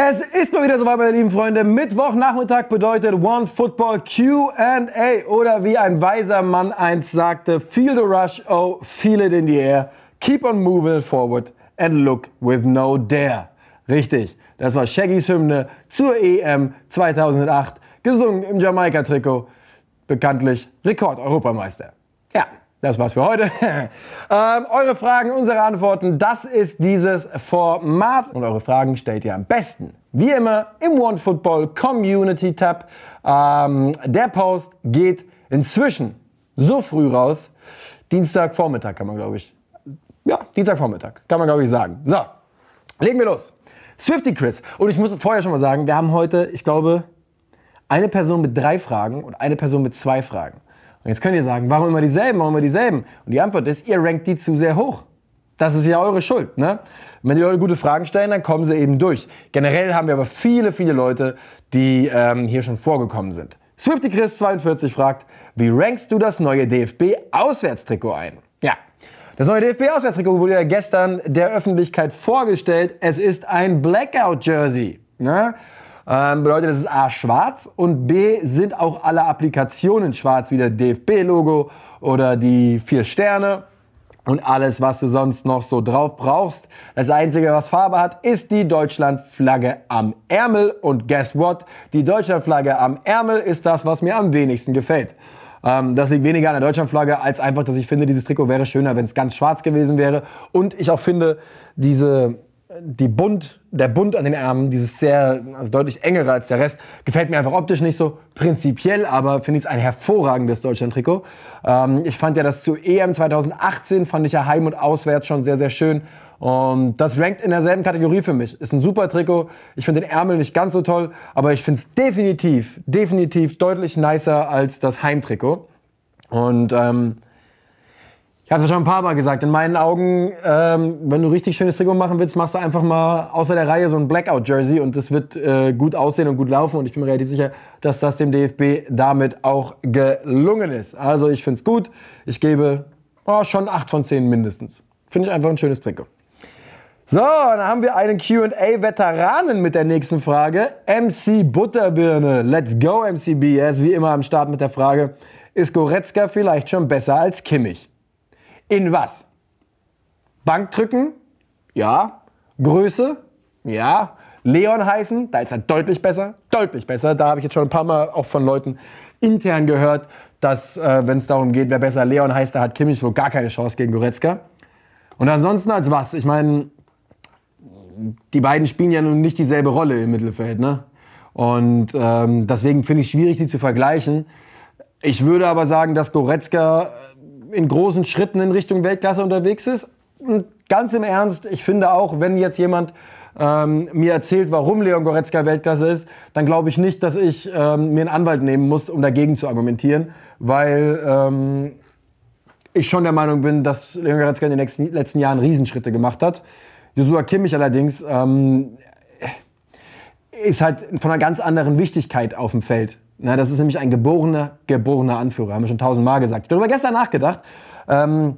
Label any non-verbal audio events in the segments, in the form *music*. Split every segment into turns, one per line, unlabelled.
Es ist mal wieder soweit, meine lieben Freunde. Mittwochnachmittag bedeutet One Football QA oder wie ein weiser Mann einst sagte, feel the rush, oh, feel it in the air, keep on moving forward and look with no dare. Richtig, das war Shaggys Hymne zur EM 2008, gesungen im Jamaika-Trikot, bekanntlich Rekord-Europameister. Ja, das war's für heute. *laughs* ähm, eure Fragen, unsere Antworten, das ist dieses Format. Und eure Fragen stellt ihr am besten, wie immer, im OneFootball Community Tab. Ähm, der Post geht inzwischen so früh raus. Dienstagvormittag kann man, glaube ich. Ja, Dienstagvormittag kann man, glaube ich, sagen. So, legen wir los. Swifty Chris. Und ich muss vorher schon mal sagen, wir haben heute, ich glaube, eine Person mit drei Fragen und eine Person mit zwei Fragen. Und jetzt könnt ihr sagen, warum immer dieselben, warum immer dieselben? Und die Antwort ist, ihr rankt die zu sehr hoch. Das ist ja eure Schuld. Ne? wenn die Leute gute Fragen stellen, dann kommen sie eben durch. Generell haben wir aber viele, viele Leute, die ähm, hier schon vorgekommen sind. Swifty Chris 42 fragt, wie rankst du das neue DFB Auswärtstrikot ein? Ja, das neue DFB-Auswärtstrikot wurde ja gestern der Öffentlichkeit vorgestellt. Es ist ein Blackout-Jersey. Ne? Ähm, bedeutet, das ist A schwarz und B sind auch alle Applikationen schwarz, wie der DFB-Logo oder die vier Sterne und alles, was du sonst noch so drauf brauchst. Das Einzige, was Farbe hat, ist die Deutschlandflagge am Ärmel. Und guess what? Die Deutschlandflagge am Ärmel ist das, was mir am wenigsten gefällt. Ähm, das liegt weniger an der Deutschlandflagge, als einfach, dass ich finde, dieses Trikot wäre schöner, wenn es ganz schwarz gewesen wäre. Und ich auch finde, diese, die Bund, der Bund an den Armen, dieses sehr, also deutlich engere als der Rest, gefällt mir einfach optisch nicht so prinzipiell, aber finde ich es ein hervorragendes Deutschland-Trikot. Ähm, ich fand ja das zu EM 2018, fand ich ja heim und auswärts schon sehr, sehr schön. Und das rankt in derselben Kategorie für mich. Ist ein super Trikot. Ich finde den Ärmel nicht ganz so toll, aber ich finde es definitiv, definitiv deutlich nicer als das Heimtrikot. Und ähm, ich habe es schon ein paar Mal gesagt. In meinen Augen, ähm, wenn du richtig schönes Trikot machen willst, machst du einfach mal außer der Reihe so ein Blackout-Jersey und das wird äh, gut aussehen und gut laufen. Und ich bin mir relativ sicher, dass das dem DFB damit auch gelungen ist. Also ich finde es gut. Ich gebe oh, schon 8 von 10 mindestens. Finde ich einfach ein schönes Trikot. So, dann haben wir einen QA-Veteranen mit der nächsten Frage. MC Butterbirne. Let's go, MCBS. wie immer am Start mit der Frage: Ist Goretzka vielleicht schon besser als Kimmich? In was? Bankdrücken? Ja. Größe? Ja. Leon heißen? Da ist er deutlich besser. Deutlich besser. Da habe ich jetzt schon ein paar Mal auch von Leuten intern gehört, dass, äh, wenn es darum geht, wer besser Leon heißt, da hat Kimmich wohl gar keine Chance gegen Goretzka. Und ansonsten als was? Ich meine, die beiden spielen ja nun nicht dieselbe Rolle im Mittelfeld, ne? Und ähm, deswegen finde ich es schwierig, die zu vergleichen. Ich würde aber sagen, dass Goretzka in großen Schritten in Richtung Weltklasse unterwegs ist. Und ganz im Ernst, ich finde auch, wenn jetzt jemand ähm, mir erzählt, warum Leon Goretzka Weltklasse ist, dann glaube ich nicht, dass ich ähm, mir einen Anwalt nehmen muss, um dagegen zu argumentieren, weil ähm, ich schon der Meinung bin, dass Leon Goretzka in den letzten, letzten Jahren Riesenschritte gemacht hat. Joshua Kimmich allerdings ähm, ist halt von einer ganz anderen Wichtigkeit auf dem Feld. Na, das ist nämlich ein geborener, geborener Anführer, haben wir schon tausendmal gesagt. Ich habe Darüber gestern nachgedacht. Ähm,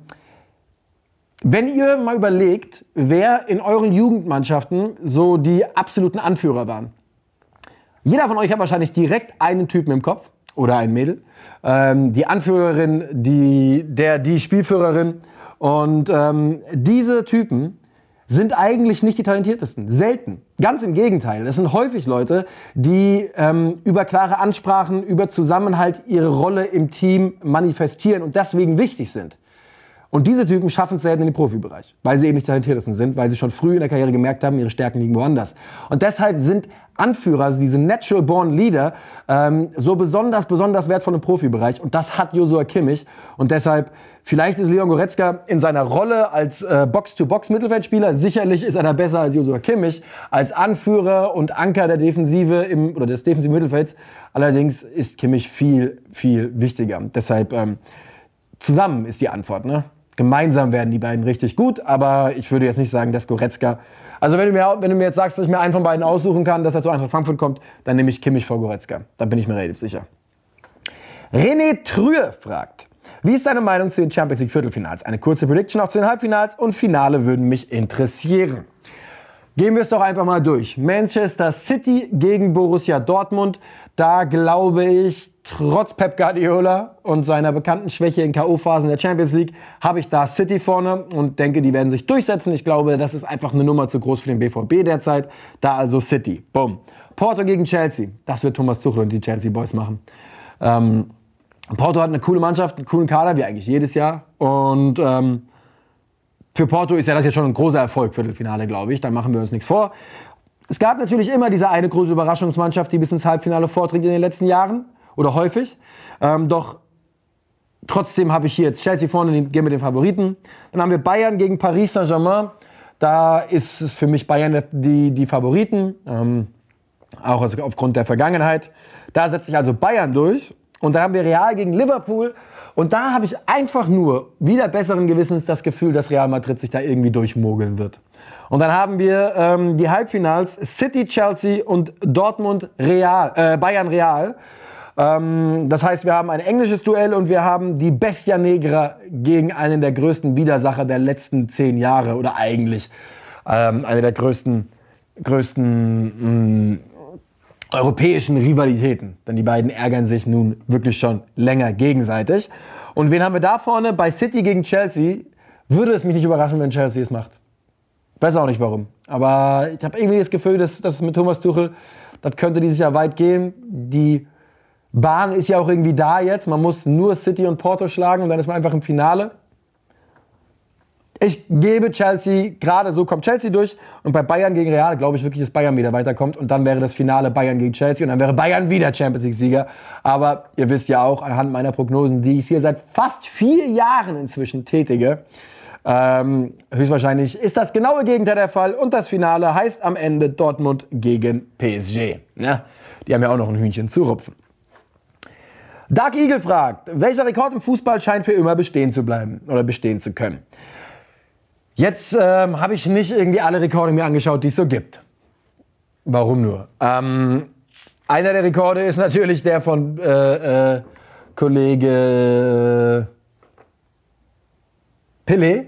wenn ihr mal überlegt, wer in euren Jugendmannschaften so die absoluten Anführer waren. Jeder von euch hat wahrscheinlich direkt einen Typen im Kopf oder ein Mädel. Ähm, die Anführerin, die, der, die Spielführerin. Und ähm, diese Typen sind eigentlich nicht die talentiertesten. Selten. Ganz im Gegenteil. Es sind häufig Leute, die ähm, über klare Ansprachen, über Zusammenhalt ihre Rolle im Team manifestieren und deswegen wichtig sind. Und diese Typen schaffen es selten in den Profibereich, weil sie eben nicht talentiertesten sind, weil sie schon früh in der Karriere gemerkt haben, ihre Stärken liegen woanders. Und deshalb sind Anführer, also diese Natural Born Leader, ähm, so besonders, besonders wertvoll im Profibereich. Und das hat Josua Kimmich. Und deshalb, vielleicht ist Leon Goretzka in seiner Rolle als äh, Box-to-Box-Mittelfeldspieler, sicherlich ist er da besser als Josua Kimmich, als Anführer und Anker der Defensive im, oder des defensiven Mittelfelds. Allerdings ist Kimmich viel, viel wichtiger. Deshalb, ähm, zusammen ist die Antwort, ne? Gemeinsam werden die beiden richtig gut, aber ich würde jetzt nicht sagen, dass Goretzka. Also wenn du mir, wenn du mir jetzt sagst, dass ich mir einen von beiden aussuchen kann, dass er zu Eintracht Frankfurt kommt, dann nehme ich Kimmich vor Goretzka. Da bin ich mir relativ sicher. René Trühe fragt, wie ist deine Meinung zu den Champions League Viertelfinals? Eine kurze Prediction auch zu den Halbfinals und Finale würden mich interessieren. Gehen wir es doch einfach mal durch. Manchester City gegen Borussia Dortmund. Da glaube ich, trotz Pep Guardiola und seiner bekannten Schwäche in K.O.-Phasen der Champions League, habe ich da City vorne und denke, die werden sich durchsetzen. Ich glaube, das ist einfach eine Nummer zu groß für den BVB derzeit. Da also City. Boom. Porto gegen Chelsea. Das wird Thomas Tuchel und die Chelsea Boys machen. Ähm, Porto hat eine coole Mannschaft, einen coolen Kader, wie eigentlich jedes Jahr. Und ähm, für Porto ist ja das jetzt schon ein großer Erfolg, Viertelfinale, glaube ich. Da machen wir uns nichts vor. Es gab natürlich immer diese eine große Überraschungsmannschaft, die bis ins Halbfinale vordringt in den letzten Jahren oder häufig. Ähm, doch trotzdem habe ich hier jetzt Chelsea vorne, die gehen mit den Favoriten. Dann haben wir Bayern gegen Paris Saint-Germain. Da ist es für mich Bayern die, die Favoriten, ähm, auch aufgrund der Vergangenheit. Da setze ich also Bayern durch. Und dann haben wir Real gegen Liverpool. Und da habe ich einfach nur wieder besseren Gewissens das Gefühl, dass Real Madrid sich da irgendwie durchmogeln wird. Und dann haben wir ähm, die Halbfinals City, Chelsea und Dortmund, Real, äh, Bayern, Real. Ähm, das heißt, wir haben ein englisches Duell und wir haben die Bestia Negra gegen einen der größten Widersacher der letzten zehn Jahre oder eigentlich ähm, eine der größten, größten mh, mm, europäischen Rivalitäten. Denn die beiden ärgern sich nun wirklich schon länger gegenseitig. Und wen haben wir da vorne? Bei City gegen Chelsea würde es mich nicht überraschen, wenn Chelsea es macht. Weiß auch nicht warum. Aber ich habe irgendwie das Gefühl, dass das mit Thomas Tuchel, das könnte dieses Jahr weit gehen. Die Bahn ist ja auch irgendwie da jetzt. Man muss nur City und Porto schlagen und dann ist man einfach im Finale. Ich gebe Chelsea, gerade so kommt Chelsea durch. Und bei Bayern gegen Real glaube ich wirklich, dass Bayern wieder weiterkommt. Und dann wäre das Finale Bayern gegen Chelsea. Und dann wäre Bayern wieder Champions League-Sieger. Aber ihr wisst ja auch, anhand meiner Prognosen, die ich hier seit fast vier Jahren inzwischen tätige, ähm, höchstwahrscheinlich ist das genaue Gegenteil der Fall. Und das Finale heißt am Ende Dortmund gegen PSG. Ja, die haben ja auch noch ein Hühnchen zu rupfen. Dark Eagle fragt, welcher Rekord im Fußball scheint für immer bestehen zu bleiben oder bestehen zu können? Jetzt ähm, habe ich nicht irgendwie alle Rekorde mir angeschaut, die es so gibt. Warum nur? Ähm, einer der Rekorde ist natürlich der von äh, äh, Kollege äh, Pille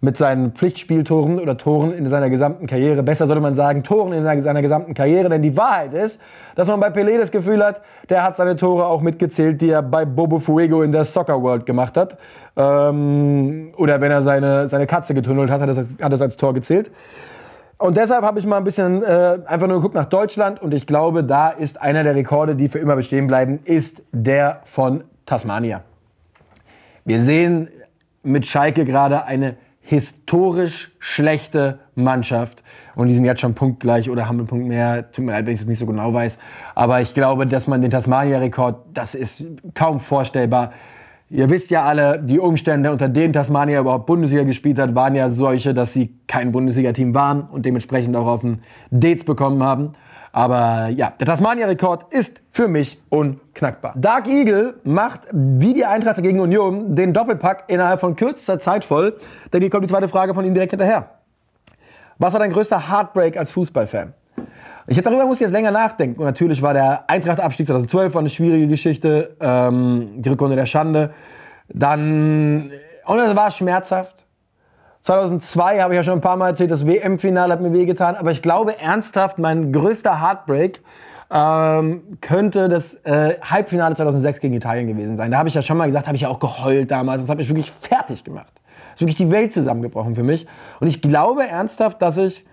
mit seinen Pflichtspieltoren oder Toren in seiner gesamten Karriere. Besser sollte man sagen, Toren in seiner gesamten Karriere. Denn die Wahrheit ist, dass man bei Pelé das Gefühl hat, der hat seine Tore auch mitgezählt, die er bei Bobo Fuego in der Soccer World gemacht hat. Ähm, oder wenn er seine, seine Katze getunnelt hat, hat er hat das als Tor gezählt. Und deshalb habe ich mal ein bisschen äh, einfach nur geguckt nach Deutschland und ich glaube, da ist einer der Rekorde, die für immer bestehen bleiben, ist der von Tasmania. Wir sehen mit Schalke gerade eine historisch schlechte Mannschaft. Und die sind jetzt schon punktgleich oder haben einen Punkt mehr. Tut mir leid, wenn ich es nicht so genau weiß. Aber ich glaube, dass man den Tasmania-Rekord, das ist kaum vorstellbar. Ihr wisst ja alle, die Umstände, unter denen Tasmania überhaupt Bundesliga gespielt hat, waren ja solche, dass sie kein Bundesliga-Team waren und dementsprechend auch auf den Dates bekommen haben. Aber ja, der Tasmania-Rekord ist für mich unknackbar. Dark Eagle macht wie die Eintracht gegen Union den Doppelpack innerhalb von kürzester Zeit voll, denn hier kommt die zweite Frage von Ihnen direkt hinterher. Was war dein größter Heartbreak als Fußballfan? Ich habe darüber musste jetzt länger nachdenken. Und natürlich war der Eintracht-Abstieg 2012 war eine schwierige Geschichte, ähm, die Rückrunde der Schande. Dann und es war schmerzhaft. 2002 habe ich ja schon ein paar Mal erzählt, das WM-Finale hat mir wehgetan. Aber ich glaube ernsthaft, mein größter Heartbreak ähm, könnte das äh, Halbfinale 2006 gegen Italien gewesen sein. Da habe ich ja schon mal gesagt, habe ich ja auch geheult damals. Das hat mich wirklich fertig gemacht. Das ist wirklich die Welt zusammengebrochen für mich. Und ich glaube ernsthaft, dass ich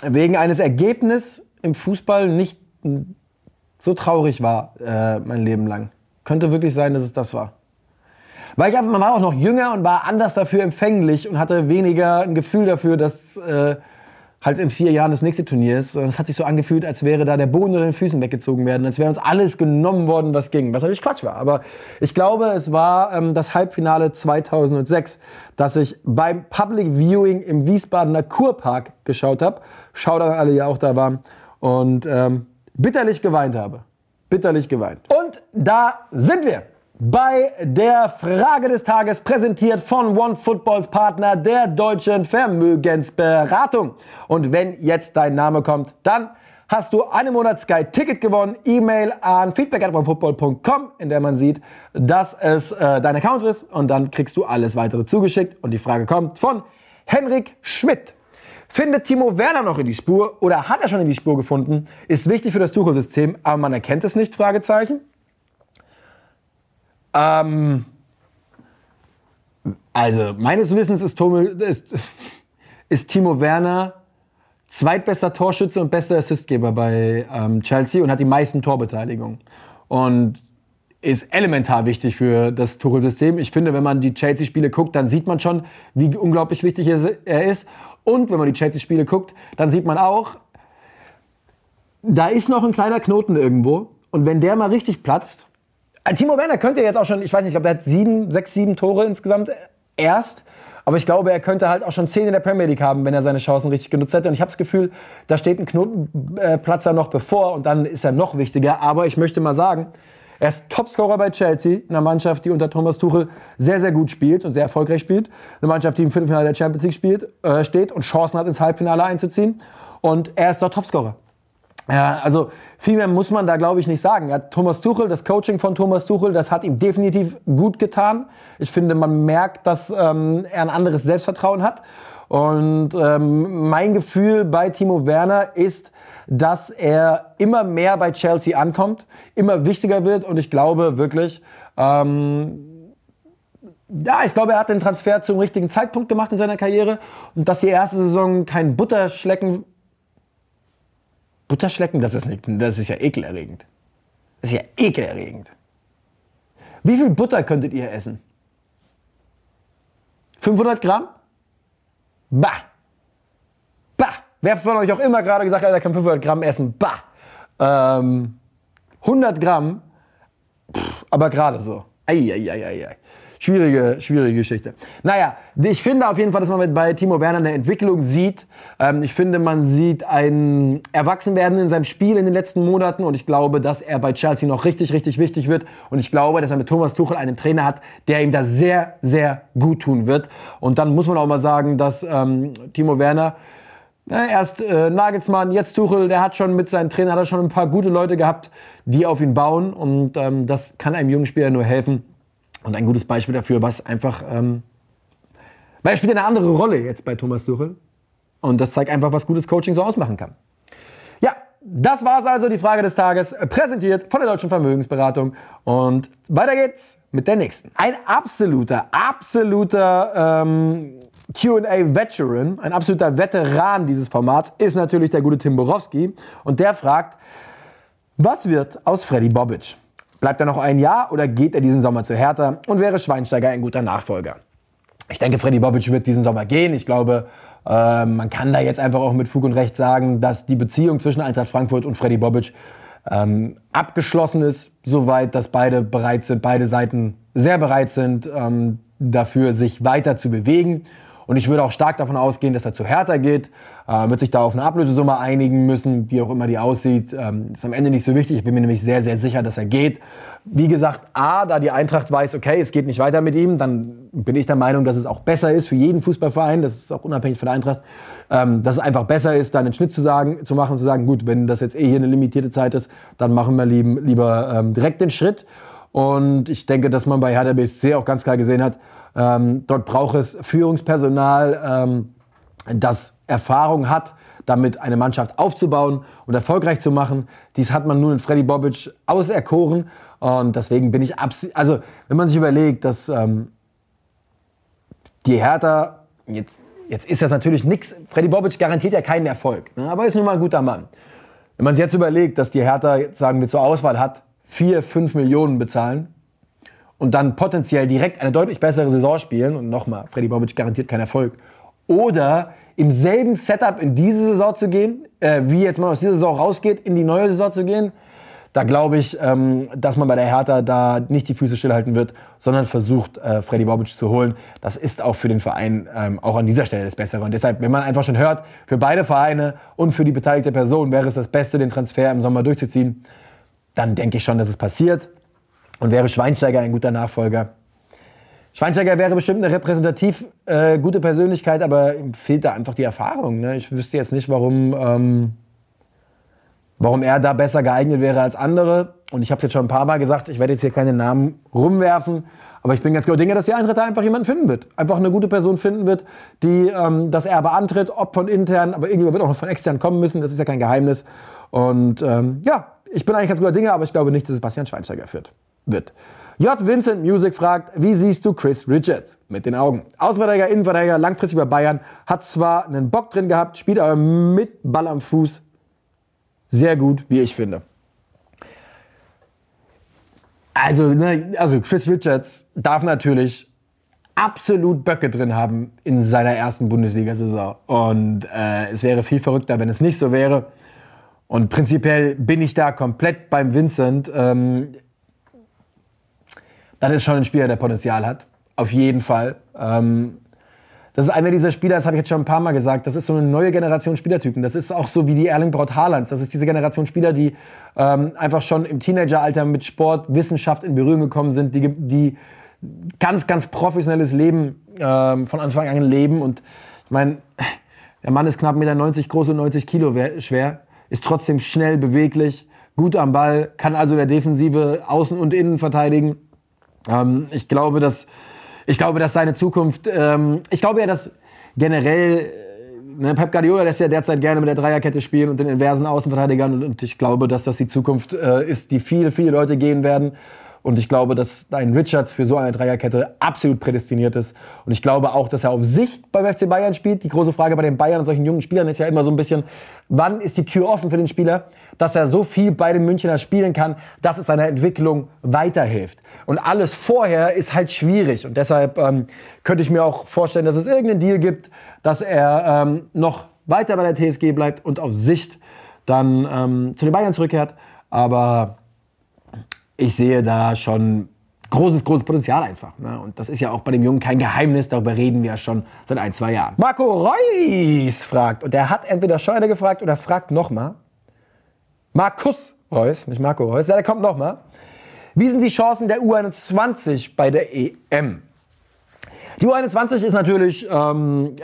wegen eines Ergebnisses im Fußball nicht so traurig war äh, mein Leben lang. Könnte wirklich sein, dass es das war. Weil ich einfach, man war auch noch jünger und war anders dafür empfänglich und hatte weniger ein Gefühl dafür, dass äh, halt in vier Jahren das nächste Turnier ist. Es hat sich so angefühlt, als wäre da der Boden unter den Füßen weggezogen werden, als wäre uns alles genommen worden, was ging. Was natürlich Quatsch war. Aber ich glaube, es war ähm, das Halbfinale 2006, dass ich beim Public Viewing im Wiesbadener Kurpark geschaut habe. Schaut an alle, die auch da waren. Und ähm, bitterlich geweint habe. Bitterlich geweint. Und da sind wir bei der Frage des Tages präsentiert von OneFootballs Partner der deutschen Vermögensberatung. Und wenn jetzt dein Name kommt, dann hast du einen Monat Sky Ticket gewonnen. E-Mail an feedback@onefootball.com, in der man sieht, dass es äh, dein Account ist und dann kriegst du alles weitere zugeschickt und die Frage kommt von Henrik Schmidt. Findet Timo Werner noch in die Spur oder hat er schon in die Spur gefunden? Ist wichtig für das Suchsystem, aber man erkennt es nicht? Fragezeichen. Ähm, also, meines Wissens ist, Tomel, ist, *laughs* ist Timo Werner zweitbester Torschütze und bester Assistgeber bei ähm, Chelsea und hat die meisten Torbeteiligungen. Und ist elementar wichtig für das Tuchel-System. Ich finde, wenn man die Chelsea-Spiele guckt, dann sieht man schon, wie unglaublich wichtig er ist. Und wenn man die Chelsea-Spiele guckt, dann sieht man auch, da ist noch ein kleiner Knoten irgendwo. Und wenn der mal richtig platzt, äh, Timo Werner könnte jetzt auch schon, ich weiß nicht, ich glaube, der hat sieben, sechs, sieben Tore insgesamt äh, erst. Aber ich glaube, er könnte halt auch schon zehn in der Premier League haben, wenn er seine Chancen richtig genutzt hätte. Und ich habe das Gefühl, da steht ein Knotenplatzer noch bevor und dann ist er noch wichtiger. Aber ich möchte mal sagen, er ist Topscorer bei Chelsea, einer Mannschaft, die unter Thomas Tuchel sehr, sehr gut spielt und sehr erfolgreich spielt. Eine Mannschaft, die im Viertelfinale der Champions League spielt, äh, steht und Chancen hat, ins Halbfinale einzuziehen. Und er ist dort Topscorer. Ja, also viel mehr muss man da, glaube ich, nicht sagen. Ja, Thomas Tuchel, das Coaching von Thomas Tuchel, das hat ihm definitiv gut getan. Ich finde, man merkt, dass ähm, er ein anderes Selbstvertrauen hat. Und ähm, mein Gefühl bei Timo Werner ist, dass er immer mehr bei Chelsea ankommt, immer wichtiger wird. Und ich glaube wirklich, ähm, ja, ich glaube, er hat den Transfer zum richtigen Zeitpunkt gemacht in seiner Karriere und dass die erste Saison kein Butterschlecken Butterschlecken, das ist, nicht, das ist ja ekelerregend. Das ist ja ekelerregend. Wie viel Butter könntet ihr essen? 500 Gramm? Bah! Bah! Wer von euch auch immer gerade gesagt hat, er kann 500 Gramm essen? Bah! Ähm, 100 Gramm? Pff, aber gerade so. Eieieiei schwierige, schwierige Geschichte. Naja, ich finde auf jeden Fall, dass man bei Timo Werner eine Entwicklung sieht. Ähm, ich finde, man sieht ein Erwachsenwerden in seinem Spiel in den letzten Monaten und ich glaube, dass er bei Chelsea noch richtig, richtig wichtig wird und ich glaube, dass er mit Thomas Tuchel einen Trainer hat, der ihm da sehr, sehr gut tun wird. Und dann muss man auch mal sagen, dass ähm, Timo Werner Erst äh, Nagelsmann, jetzt Tuchel, der hat schon mit seinen Trainern hat er schon ein paar gute Leute gehabt, die auf ihn bauen. Und ähm, das kann einem jungen Spieler nur helfen, und ein gutes Beispiel dafür, was einfach, ähm, weil er spielt eine andere Rolle jetzt bei Thomas Suchel. Und das zeigt einfach, was gutes Coaching so ausmachen kann. Ja, das war's also, die Frage des Tages, präsentiert von der Deutschen Vermögensberatung. Und weiter geht's mit der nächsten. Ein absoluter, absoluter ähm, QA-Veteran, ein absoluter Veteran dieses Formats ist natürlich der gute Tim Borowski. Und der fragt, was wird aus Freddy Bobbage? Bleibt er noch ein Jahr oder geht er diesen Sommer zu Hertha und wäre Schweinsteiger ein guter Nachfolger? Ich denke, Freddy Bobic wird diesen Sommer gehen. Ich glaube, äh, man kann da jetzt einfach auch mit Fug und Recht sagen, dass die Beziehung zwischen Eintracht Frankfurt und Freddy Bobic ähm, abgeschlossen ist, soweit, dass beide bereit sind, beide Seiten sehr bereit sind, ähm, dafür sich weiter zu bewegen. Und ich würde auch stark davon ausgehen, dass er zu Hertha geht, äh, wird sich da auf eine Ablösesumme einigen müssen, wie auch immer die aussieht. Ähm, ist am Ende nicht so wichtig. Ich bin mir nämlich sehr, sehr sicher, dass er geht. Wie gesagt, A, da die Eintracht weiß, okay, es geht nicht weiter mit ihm, dann bin ich der Meinung, dass es auch besser ist für jeden Fußballverein, das ist auch unabhängig von der Eintracht, ähm, dass es einfach besser ist, da einen Schnitt zu, sagen, zu machen, zu sagen, gut, wenn das jetzt eh hier eine limitierte Zeit ist, dann machen wir lieben, lieber ähm, direkt den Schritt. Und ich denke, dass man bei Hertha BSC auch ganz klar gesehen hat, ähm, dort braucht es Führungspersonal, ähm, das Erfahrung hat, damit eine Mannschaft aufzubauen und erfolgreich zu machen. Dies hat man nun in Freddy Bobic auserkoren. Und deswegen bin ich abs Also, wenn man sich überlegt, dass ähm, die Hertha jetzt. Jetzt ist das natürlich nichts. Freddy Bobic garantiert ja keinen Erfolg, ne? Aber er ist nun mal ein guter Mann. Wenn man sich jetzt überlegt, dass die Hertha, sagen wir, zur Auswahl hat, 4, 5 Millionen bezahlen und dann potenziell direkt eine deutlich bessere Saison spielen und nochmal, Freddy Bobic garantiert keinen Erfolg. Oder im selben Setup in diese Saison zu gehen, äh, wie jetzt man aus dieser Saison rausgeht, in die neue Saison zu gehen, da glaube ich, ähm, dass man bei der Hertha da nicht die Füße stillhalten wird, sondern versucht, äh, Freddy Bobic zu holen. Das ist auch für den Verein ähm, auch an dieser Stelle das Bessere. Und deshalb, wenn man einfach schon hört, für beide Vereine und für die beteiligte Person wäre es das Beste, den Transfer im Sommer durchzuziehen, dann denke ich schon, dass es passiert. Und wäre Schweinsteiger ein guter Nachfolger? Schweinsteiger wäre bestimmt eine repräsentativ äh, gute Persönlichkeit, aber ihm fehlt da einfach die Erfahrung. Ne? Ich wüsste jetzt nicht, warum, ähm, warum er da besser geeignet wäre als andere. Und ich habe es jetzt schon ein paar Mal gesagt, ich werde jetzt hier keine Namen rumwerfen, aber ich bin ganz genau Dinge, dass die Eintritt einfach jemanden finden wird. Einfach eine gute Person finden wird, die ähm, das Erbe antritt, ob von intern, aber irgendwie wird auch von extern kommen müssen, das ist ja kein Geheimnis. Und ähm, ja, ich bin eigentlich ganz guter Dinge, aber ich glaube nicht, dass es Bastian Schweinsteiger führt wird. J. Vincent Music fragt, wie siehst du Chris Richards? Mit den Augen. Außenverteidiger, Innenverteidiger, langfristig bei Bayern, hat zwar einen Bock drin gehabt, spielt aber mit Ball am Fuß sehr gut, wie ich finde. Also, ne, also Chris Richards darf natürlich absolut Böcke drin haben in seiner ersten Bundesliga-Saison. Und äh, es wäre viel verrückter, wenn es nicht so wäre. Und prinzipiell bin ich da komplett beim Vincent. Ähm, dann ist schon ein Spieler, der Potenzial hat. Auf jeden Fall. Ähm, das ist einer dieser Spieler, das habe ich jetzt schon ein paar Mal gesagt, das ist so eine neue Generation Spielertypen. Das ist auch so wie die Erling Braut Haalands. Das ist diese Generation Spieler, die ähm, einfach schon im Teenageralter mit Sport, Wissenschaft in Berührung gekommen sind, die, die ganz, ganz professionelles Leben ähm, von Anfang an leben. Und ich meine, der Mann ist knapp 1,90 Meter groß und 90 Kilo schwer, ist trotzdem schnell, beweglich, gut am Ball, kann also der Defensive außen und innen verteidigen ähm, ich glaube, dass ich glaube, dass seine Zukunft, ähm, ich glaube ja, dass generell äh, ne, Pep Guardiola lässt ja derzeit gerne mit der Dreierkette spielen und den inversen Außenverteidigern und, und ich glaube, dass das die Zukunft äh, ist, die viele, viele Leute gehen werden. Und ich glaube, dass ein Richards für so eine Dreierkette absolut prädestiniert ist. Und ich glaube auch, dass er auf Sicht beim FC Bayern spielt. Die große Frage bei den Bayern und solchen jungen Spielern ist ja immer so ein bisschen, wann ist die Tür offen für den Spieler, dass er so viel bei den Münchner spielen kann, dass es seiner Entwicklung weiterhilft. Und alles vorher ist halt schwierig. Und deshalb ähm, könnte ich mir auch vorstellen, dass es irgendeinen Deal gibt, dass er ähm, noch weiter bei der TSG bleibt und auf Sicht dann ähm, zu den Bayern zurückkehrt. Aber ich sehe da schon großes, großes Potenzial einfach. Ne? Und das ist ja auch bei dem Jungen kein Geheimnis, darüber reden wir ja schon seit ein, zwei Jahren. Marco Reus fragt, und er hat entweder schon Scheuder gefragt oder fragt nochmal. Markus Reus, nicht Marco Reus, ja, der kommt nochmal. Wie sind die Chancen der U21 bei der EM? Die U21 ist natürlich ähm,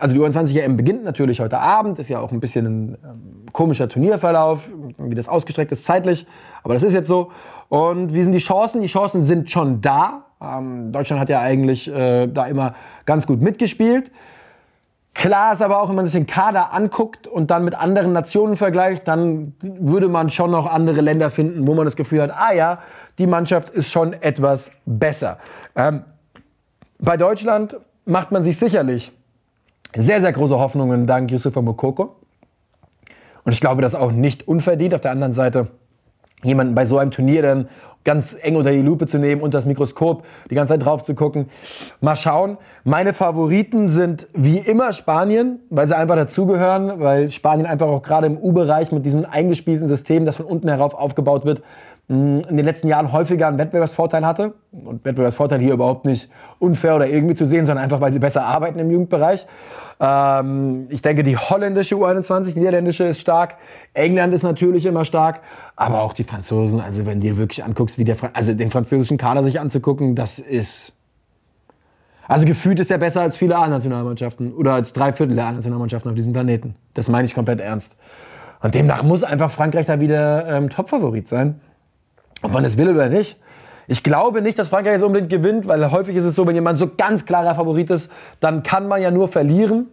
also die U21 EM e beginnt natürlich heute Abend, ist ja auch ein bisschen ein ähm, komischer Turnierverlauf, wie das ausgestreckt ist zeitlich, aber das ist jetzt so. Und wie sind die Chancen? Die Chancen sind schon da. Ähm, Deutschland hat ja eigentlich äh, da immer ganz gut mitgespielt. Klar ist aber auch, wenn man sich den Kader anguckt und dann mit anderen Nationen vergleicht, dann würde man schon noch andere Länder finden, wo man das Gefühl hat, ah ja, die Mannschaft ist schon etwas besser. Ähm, bei Deutschland macht man sich sicherlich sehr, sehr große Hoffnungen dank Yusufa Mokoko. Und ich glaube, das auch nicht unverdient. Auf der anderen Seite, jemanden bei so einem Turnier dann ganz eng unter die Lupe zu nehmen, unter das Mikroskop die ganze Zeit drauf zu gucken. Mal schauen. Meine Favoriten sind wie immer Spanien, weil sie einfach dazugehören, weil Spanien einfach auch gerade im U-Bereich mit diesem eingespielten System, das von unten herauf aufgebaut wird, in den letzten Jahren häufiger einen Wettbewerbsvorteil hatte. Und Wettbewerbsvorteil hier überhaupt nicht unfair oder irgendwie zu sehen, sondern einfach, weil sie besser arbeiten im Jugendbereich. Ähm, ich denke, die holländische U21, die niederländische ist stark. England ist natürlich immer stark. Aber auch die Franzosen, also wenn du dir wirklich anguckst, wie der, Fra also den französischen Kader sich anzugucken, das ist, also gefühlt ist er besser als viele A-Nationalmannschaften oder als drei Viertel der A-Nationalmannschaften auf diesem Planeten. Das meine ich komplett ernst. Und demnach muss einfach Frankreich da wieder ähm, Topfavorit sein ob man es will oder nicht. Ich glaube nicht, dass Frankreich es unbedingt gewinnt, weil häufig ist es so, wenn jemand so ganz klarer Favorit ist, dann kann man ja nur verlieren.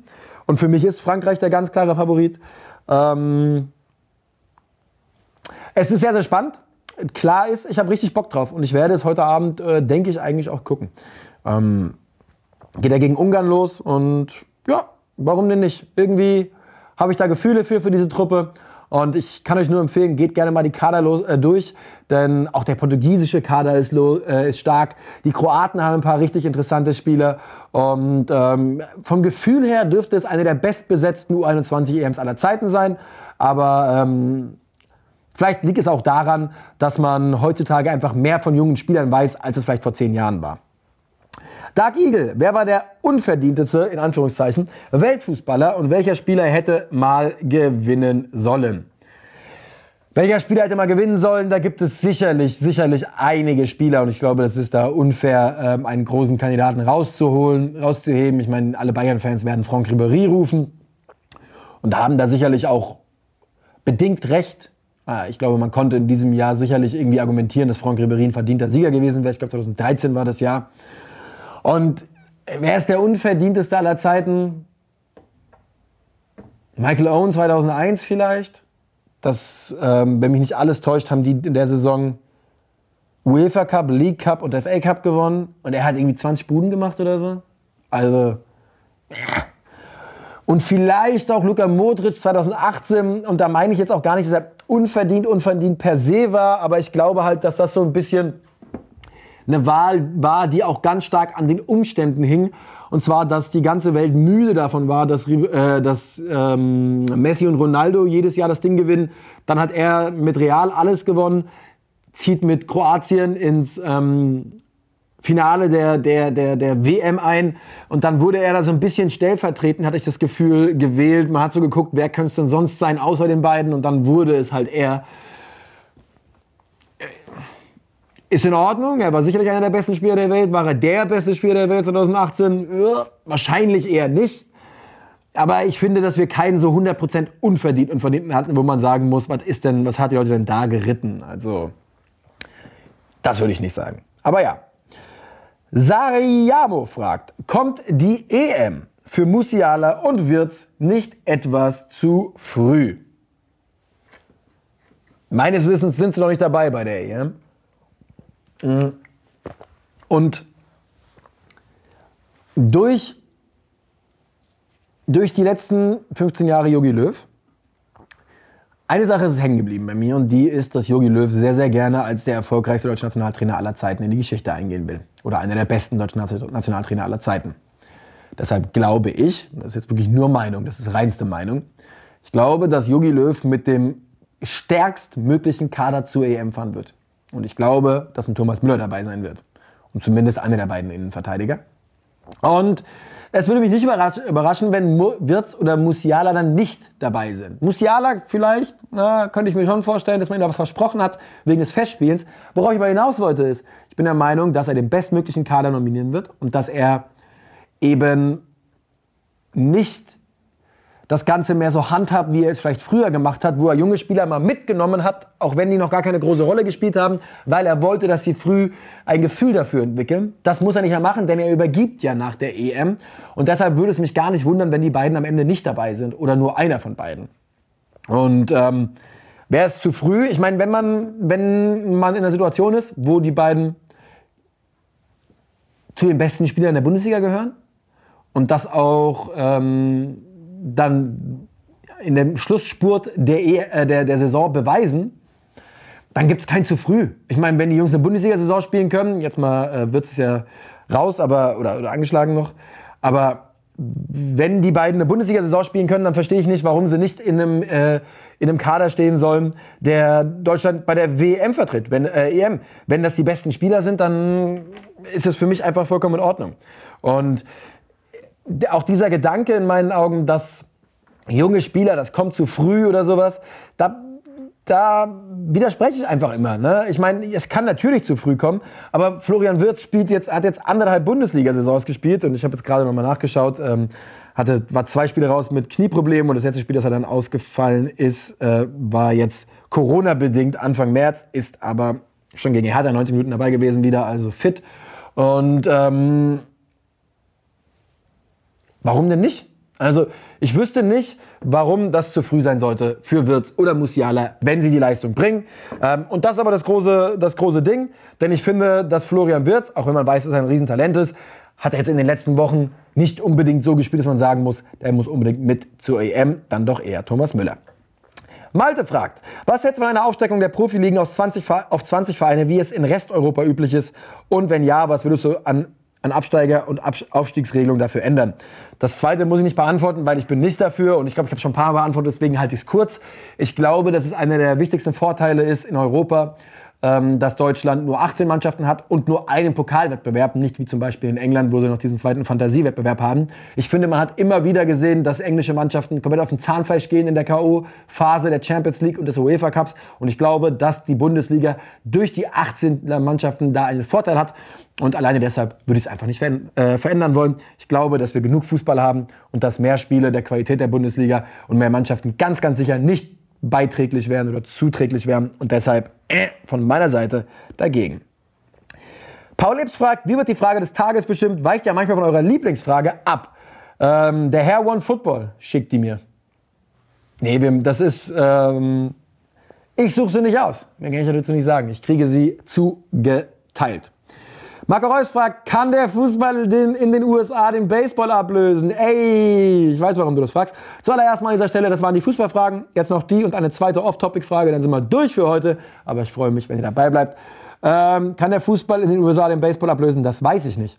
Und für mich ist Frankreich der ganz klare Favorit. Ähm es ist sehr, sehr spannend. Klar ist, ich habe richtig Bock drauf und ich werde es heute Abend, äh, denke ich, eigentlich auch gucken. Ähm geht er gegen Ungarn los und ja, warum denn nicht? Irgendwie habe ich da Gefühle für, für diese Truppe. Und ich kann euch nur empfehlen, geht gerne mal die Kader los, äh, durch, denn auch der portugiesische Kader ist, äh, ist, stark. Die Kroaten haben ein paar richtig interessante Spieler. Und ähm, vom Gefühl her dürfte es eine der bestbesetzten U21-EMs e aller Zeiten sein. Aber ähm, vielleicht liegt es auch daran, dass man heutzutage einfach mehr von jungen Spielern weiß, als es vielleicht vor zehn Jahren war. Doug Eagle, wer war der unverdienteste, in Anführungszeichen, Weltfußballer und welcher Spieler hätte mal gewinnen sollen? Welcher Spieler hätte mal gewinnen sollen? Da gibt es sicherlich, sicherlich einige Spieler und ich glaube, das ist da unfair, ähm, einen großen Kandidaten rauszuholen, rauszuheben. Ich meine, alle Bayern-Fans werden Franck Ribéry rufen und haben da sicherlich auch bedingt recht. Ah, ich glaube, man konnte in diesem Jahr sicherlich irgendwie argumentieren, dass Franck Ribéry ein verdienter Sieger gewesen wäre. Ich glaube, 2013 war das Jahr. Und wer ist der unverdienteste aller Zeiten? Michael Owen 2001 vielleicht. Das, ähm, wenn mich nicht alles täuscht, haben die in der Saison UEFA Cup, League Cup und FA Cup gewonnen. Und er hat irgendwie 20 Buden gemacht oder so. Also. Und vielleicht auch Luka Modric 2018. Und da meine ich jetzt auch gar nicht, dass er unverdient, unverdient per se war. Aber ich glaube halt, dass das so ein bisschen eine Wahl war, die auch ganz stark an den Umständen hing. Und zwar, dass die ganze Welt müde davon war, dass, äh, dass ähm, Messi und Ronaldo jedes Jahr das Ding gewinnen. Dann hat er mit Real alles gewonnen, zieht mit Kroatien ins ähm, Finale der, der, der, der WM ein. Und dann wurde er da so ein bisschen stellvertretend, hatte ich das Gefühl, gewählt. Man hat so geguckt, wer könnte es denn sonst sein außer den beiden. Und dann wurde es halt er ist in Ordnung. Er war sicherlich einer der besten Spieler der Welt. War er der beste Spieler der Welt 2018? wahrscheinlich eher nicht. Aber ich finde, dass wir keinen so 100% unverdient und verdienten hatten, wo man sagen muss, was ist denn, was hat die Leute denn da geritten? Also, das würde ich nicht sagen. Aber ja. Sariamo fragt, kommt die EM für Musiala und Wirtz nicht etwas zu früh? Meines Wissens sind sie noch nicht dabei bei der EM. Und durch, durch die letzten 15 Jahre Yogi Löw, eine Sache ist hängen geblieben bei mir und die ist, dass Yogi Löw sehr, sehr gerne als der erfolgreichste deutsche Nationaltrainer aller Zeiten in die Geschichte eingehen will. Oder einer der besten deutschen Nationaltrainer aller Zeiten. Deshalb glaube ich, das ist jetzt wirklich nur Meinung, das ist reinste Meinung, ich glaube, dass Yogi Löw mit dem stärkstmöglichen Kader zu EM fahren wird. Und ich glaube, dass ein Thomas Müller dabei sein wird. Und zumindest einer der beiden Innenverteidiger. Und es würde mich nicht überraschen, wenn Wirz oder Musiala dann nicht dabei sind. Musiala vielleicht, na, könnte ich mir schon vorstellen, dass man ihm da was versprochen hat wegen des Festspielens. Worauf ich aber hinaus wollte ist, ich bin der Meinung, dass er den bestmöglichen Kader nominieren wird und dass er eben nicht das Ganze mehr so handhabt, wie er es vielleicht früher gemacht hat, wo er junge Spieler mal mitgenommen hat, auch wenn die noch gar keine große Rolle gespielt haben, weil er wollte, dass sie früh ein Gefühl dafür entwickeln. Das muss er nicht mehr machen, denn er übergibt ja nach der EM. Und deshalb würde es mich gar nicht wundern, wenn die beiden am Ende nicht dabei sind oder nur einer von beiden. Und ähm, wäre es zu früh? Ich meine, wenn man, wenn man in einer Situation ist, wo die beiden zu den besten Spielern der Bundesliga gehören und das auch... Ähm, dann in dem Schlussspurt der, e äh, der, der Saison beweisen, dann gibt es kein zu früh. Ich meine, wenn die Jungs eine Bundesliga-Saison spielen können, jetzt mal äh, wird es ja raus, aber oder, oder angeschlagen noch, aber wenn die beiden eine Bundesliga-Saison spielen können, dann verstehe ich nicht, warum sie nicht in einem, äh, in einem Kader stehen sollen, der Deutschland bei der WM vertritt, wenn, äh, EM. Wenn das die besten Spieler sind, dann ist das für mich einfach vollkommen in Ordnung. Und auch dieser Gedanke in meinen Augen, dass junge Spieler, das kommt zu früh oder sowas, da, da widerspreche ich einfach immer. Ne? Ich meine, es kann natürlich zu früh kommen, aber Florian Wirtz spielt jetzt, hat jetzt anderthalb Bundesliga-Saisons gespielt und ich habe jetzt gerade nochmal nachgeschaut, ähm, hatte, war zwei Spiele raus mit Knieproblemen und das letzte Spiel, das er dann ausgefallen ist, äh, war jetzt Corona-bedingt Anfang März, ist aber schon gegen Hertha 90 Minuten dabei gewesen wieder, also fit. Und ähm, Warum denn nicht? Also ich wüsste nicht, warum das zu früh sein sollte für Wirtz oder Musiala, wenn sie die Leistung bringen. Ähm, und das ist aber das große, das große Ding, denn ich finde, dass Florian Wirtz, auch wenn man weiß, dass er ein Riesentalent ist, hat er jetzt in den letzten Wochen nicht unbedingt so gespielt, dass man sagen muss, er muss unbedingt mit zur EM, dann doch eher Thomas Müller. Malte fragt, was hältst du von einer Aufsteckung der Profiligen auf 20, auf 20 Vereine, wie es in Resteuropa üblich ist? Und wenn ja, was würdest du an an Absteiger- und Aufstiegsregelung dafür ändern. Das zweite muss ich nicht beantworten, weil ich bin nicht dafür und ich glaube, ich habe schon ein paar beantwortet, deswegen halte ich es kurz. Ich glaube, dass es einer der wichtigsten Vorteile ist in Europa ähm, dass Deutschland nur 18 Mannschaften hat und nur einen Pokalwettbewerb, nicht wie zum Beispiel in England, wo sie noch diesen zweiten Fantasiewettbewerb haben. Ich finde, man hat immer wieder gesehen, dass englische Mannschaften komplett auf den Zahnfleisch gehen in der K.O.-Phase der Champions League und des UEFA Cups. Und ich glaube, dass die Bundesliga durch die 18 Mannschaften da einen Vorteil hat. Und alleine deshalb würde ich es einfach nicht äh, verändern wollen. Ich glaube, dass wir genug Fußball haben und dass mehr Spiele der Qualität der Bundesliga und mehr Mannschaften ganz, ganz sicher nicht beiträglich wären oder zuträglich wären und deshalb äh, von meiner Seite dagegen. Paul Lips fragt, wie wird die Frage des Tages bestimmt? Weicht ja manchmal von eurer Lieblingsfrage ab. Ähm, der Herr One Football schickt die mir. Nee, das ist. Ähm, ich suche sie nicht aus. Mehr kann ich dazu nicht sagen. Ich kriege sie zugeteilt. Marco Reus fragt, kann der Fußball den, in den USA den Baseball ablösen? Ey, ich weiß, warum du das fragst. Zuallererst mal an dieser Stelle, das waren die Fußballfragen. Jetzt noch die und eine zweite Off-Topic-Frage, dann sind wir durch für heute. Aber ich freue mich, wenn ihr dabei bleibt. Ähm, kann der Fußball in den USA den Baseball ablösen? Das weiß ich nicht.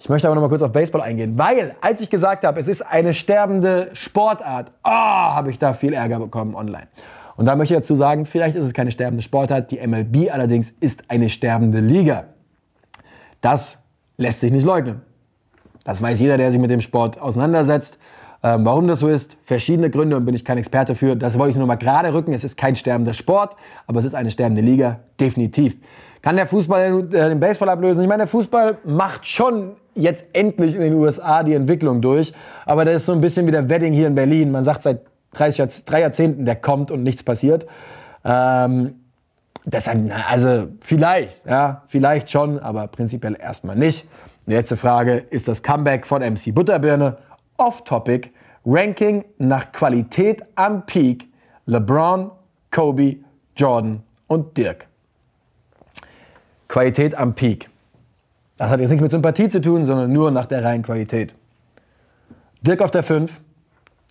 Ich möchte aber noch mal kurz auf Baseball eingehen, weil als ich gesagt habe, es ist eine sterbende Sportart, oh, habe ich da viel Ärger bekommen online. Und da möchte ich dazu sagen, vielleicht ist es keine sterbende Sportart, die MLB allerdings ist eine sterbende Liga. Das lässt sich nicht leugnen. Das weiß jeder, der sich mit dem Sport auseinandersetzt. Ähm, warum das so ist, verschiedene Gründe und bin ich kein Experte für. Das wollte ich nur mal gerade rücken. Es ist kein sterbender Sport, aber es ist eine sterbende Liga, definitiv. Kann der Fußball den, äh, den Baseball ablösen? Ich meine, der Fußball macht schon jetzt endlich in den USA die Entwicklung durch, aber das ist so ein bisschen wie der Wedding hier in Berlin. Man sagt seit 30, drei Jahrzehnten, der kommt und nichts passiert. Ähm, Deshalb, also vielleicht, ja, vielleicht schon, aber prinzipiell erstmal nicht. Die letzte Frage ist das Comeback von MC Butterbirne. Off-Topic, Ranking nach Qualität am Peak, LeBron, Kobe, Jordan und Dirk. Qualität am Peak. Das hat jetzt nichts mit Sympathie zu tun, sondern nur nach der reinen Qualität. Dirk auf der 5,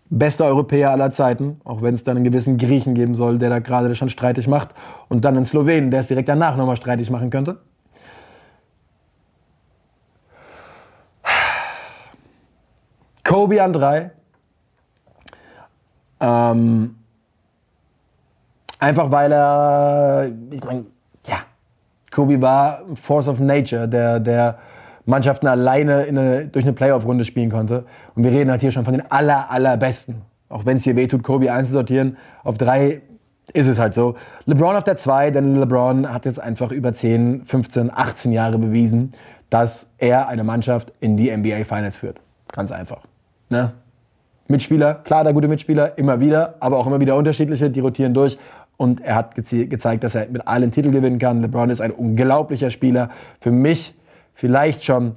bester Europäer aller Zeiten, auch wenn es dann einen gewissen Griechen geben soll, der da gerade schon streitig macht, und dann einen Slowenen, der es direkt danach nochmal streitig machen könnte. Kobe an drei. Ähm, einfach weil er, ich meine, ja, Kobe war Force of Nature, der, der Mannschaften alleine eine, durch eine Playoff-Runde spielen konnte. Und wir reden halt hier schon von den aller, allerbesten. Auch wenn es hier wehtut, Kobe einzusortieren, auf drei ist es halt so. LeBron auf der 2, denn LeBron hat jetzt einfach über 10, 15, 18 Jahre bewiesen, dass er eine Mannschaft in die NBA Finals führt. Ganz einfach. Ne? Mitspieler, klar, der gute Mitspieler, immer wieder, aber auch immer wieder unterschiedliche, die rotieren durch. Und er hat geze gezeigt, dass er mit allen Titel gewinnen kann. LeBron ist ein unglaublicher Spieler. Für mich vielleicht schon,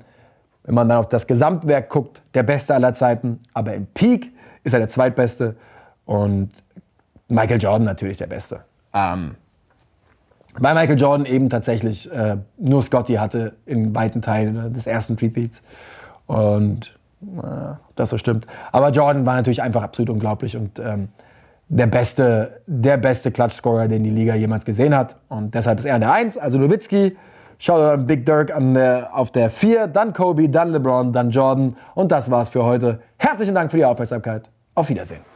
wenn man dann auf das Gesamtwerk guckt, der Beste aller Zeiten. Aber im Peak ist er der Zweitbeste und Michael Jordan natürlich der Beste. Ähm, weil Michael Jordan eben tatsächlich äh, nur Scotty hatte in weiten Teilen ne, des ersten Repeats. Und äh, das so stimmt. Aber Jordan war natürlich einfach absolut unglaublich und ähm, der beste, der beste Clutch-Scorer, den die Liga jemals gesehen hat. Und deshalb ist er an der 1. Also Nowitzki, Shoutout an Big Dirk an der, auf der 4, dann Kobe, dann LeBron, dann Jordan. Und das war's für heute. Herzlichen Dank für die Aufmerksamkeit. Auf Wiedersehen.